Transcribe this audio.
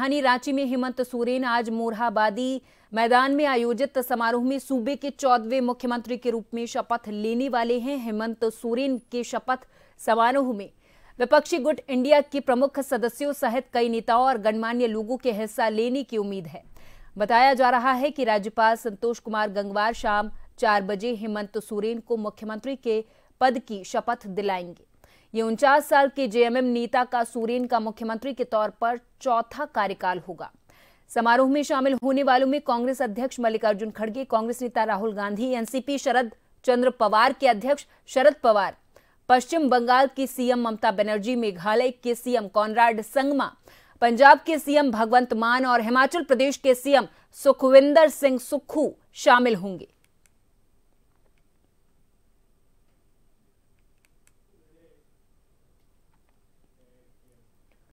राजधानी रांची में हेमंत सोरेन आज मोरहाबादी मैदान में आयोजित समारोह में सूबे के चौदवे मुख्यमंत्री के रूप में शपथ लेने वाले हैं हेमंत सोरेन के शपथ समारोह में विपक्षी गुट इंडिया के प्रमुख सदस्यों सहित कई नेताओं और गणमान्य लोगों के हिस्सा लेने की उम्मीद है बताया जा रहा है कि राज्यपाल संतोष कुमार गंगवार शाम चार बजे हेमंत सोरेन को मुख्यमंत्री के पद की शपथ दिलाएंगे ये उनचास साल की जेएमएम नेता का सोरेन का मुख्यमंत्री के तौर पर चौथा कार्यकाल होगा समारोह में शामिल होने वालों में कांग्रेस अध्यक्ष मल्लिकार्जुन खड़गे कांग्रेस नेता राहुल गांधी एनसीपी शरद चंद्र पवार के अध्यक्ष शरद पवार पश्चिम बंगाल की सीएम ममता बनर्जी मेघालय के सीएम कॉनराड संगमा पंजाब के सीएम भगवंत मान और हिमाचल प्रदेश के सीएम सुखविंदर सिंह सुक्खू शामिल होंगे